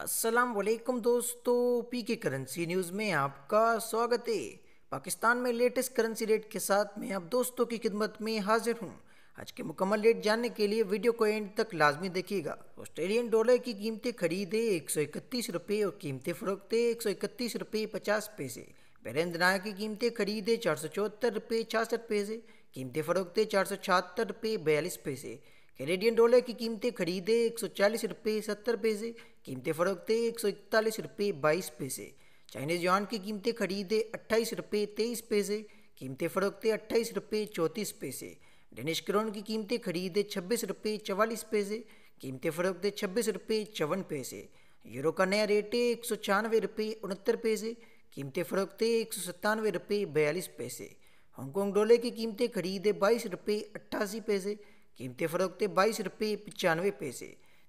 अस्सलाम वालेकुम दोस्तों पी के करेंसी न्यूज़ में आपका स्वागत है पाकिस्तान में लेटेस्ट करेंसी रेट के साथ मैं आप दोस्तों की खिदमत में हाजिर हूँ आज के मुकम्मल रेट जानने के लिए वीडियो को एंड तक लाजमी देखिएगा ऑस्ट्रेलियन डॉलर की कीमतें खरीदे एक सौ इकतीस रुपये और कीमतें फरोख्ते एक सौ इकतीस रुपये पचास पैसे बहरेंद्र नाया की कीमतें खरीदे चार सौ चौहत्तर रुपये छियासठ पैसे कीमतें फरोख्ते चार सौ छिहत्तर रुपये बयालीस पैसे कैनेडियन डॉलर की कीमतें खरीदे एक सौ चालीस रुपये सत्तर पैसे कीमतें फरोखते एक सौ इकतालीस रुपये बाईस पैसे चाइनीज़ युआन की कीमतें खरीदे अट्ठाईस रुपये तेईस पैसे कीमतें फरोखते अट्ठाईस रुपये चौंतीस पैसे डेनिश क्रोन की कीमतें खरीदे छब्बीस रुपये चवालीस पैसे कीमतें फरोखते छब्बीस रुपये चौवन पैसे यूरो का नया रेट है एक सौ छियानवे रुपये उनहत्तर पैसे कीमतें फरोखते एक सौ सत्तानवे रुपये बयालीस पैसे हांगकॉन्ग डॉलर की कीमतें खरीदे बाईस रुपये अट्ठासी पैसे कीमतें फ़रोख्ते बाईस रुपये पचानवे पैसे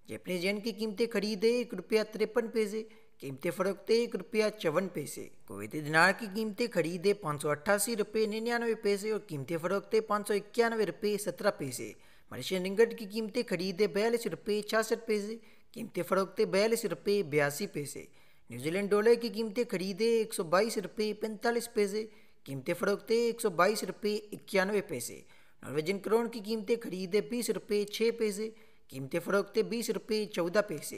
जैपनीज येन की कीमतें खरीदे एक रुपया तिरपन पैसे कीमतें फ़रोख्ते एक रुपया चौवन पैसे कुवैती दिनार की कीमतें खरीदे पाँच सौ अट्ठासी रुपये निन्यानवे पैसे और कीमतें फ़रोख्ते पाँच सौ इक्यानवे रुपये सत्रह पैसे मलेशियन रिंगट की कीमतें खरीदे बयालीस रुपये छियासठ पैसे कीमतें फ़रोख्ते बयालीस रुपये बयासी पैसे न्यूजीलैंड डॉलर की कीमतें खरीदे एक सौ बाईस रुपये पैंतालीस पैसे कीमतें फ़रोख्ते एक सौ बाईस रुपये इक्यानवे पैसे नॉर्वेजन क्रोन की कीमतें खरीदे बीस रुपये छः पैसे कीमतें फ़रोखते बीस रुपये चौदह पैसे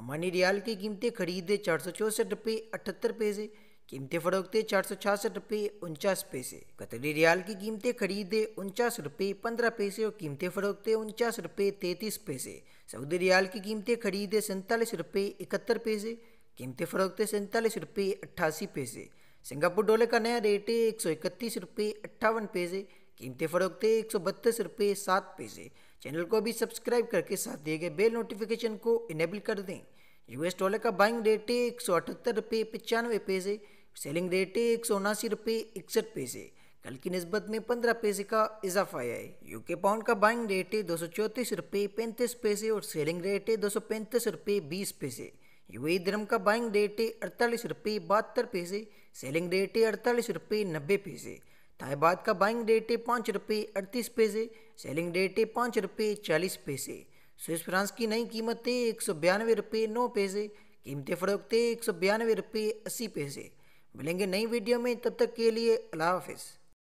अमानी रियाल की कीमतें खरीदे चार सौ चौंसठ रुपये अठहत्तर पैसे कीमतें फरोखते चार सौ छियासठ रुपये उनचास पैसे कतरी रियाल की कीमतें खरीदे उनचास रुपये पंद्रह पैसे और कीमतें फरोखते उनचास रुपये तैंतीस पैसे सऊदी रियाल की कीमतें खरीदे सैंतालीस रुपये इकहत्तर पैसे कीमतें फ़रोखते सैंतालीस रुपये अट्ठासी पैसे सिंगापुर डॉलर का नया रेट है एक सौ इकतीस रुपये अट्ठावन पैसे कीमतें फ़रोख्त एक सौ बत्तीस रुपये सात पैसे चैनल को अभी सब्सक्राइब करके साथ दिए गए बेल नोटिफिकेशन को इनेबल कर दें यूएस डॉलर का बाइंग रेट है एक सौ अठहत्तर रुपये पचानवे पैसे सेलिंग रेट है एक सौ उनासी रुपये इकसठ पैसे कल की नस्बत में पंद्रह पैसे का इजाफा आया है यूके पाउंड का बाइंग रेट है दो सौ चौंतीस रुपये पैंतीस पैसे और सेलिंग रेट है दो सौ पैंतीस रुपये बीस पैसे यूएई धर्म e का बाइंग रेट है अड़तालीस रुपये बहत्तर पैसे सेलिंग रेट है अड़तालीस रुपये नब्बे पैसे थाईबाद का बाइंग डेट है पाँच रुपये अड़तीस पैसे सेलिंग डेट है पाँच रुपये चालीस पैसे स्विस फ्रांस की नई कीमत है एक सौ बयानवे रुपये नौ पैसे कीमतें फरोख्त है एक सौ बयानवे रुपये अस्सी पैसे मिलेंगे नई वीडियो में तब तक के लिए अल्लाह हाफिज़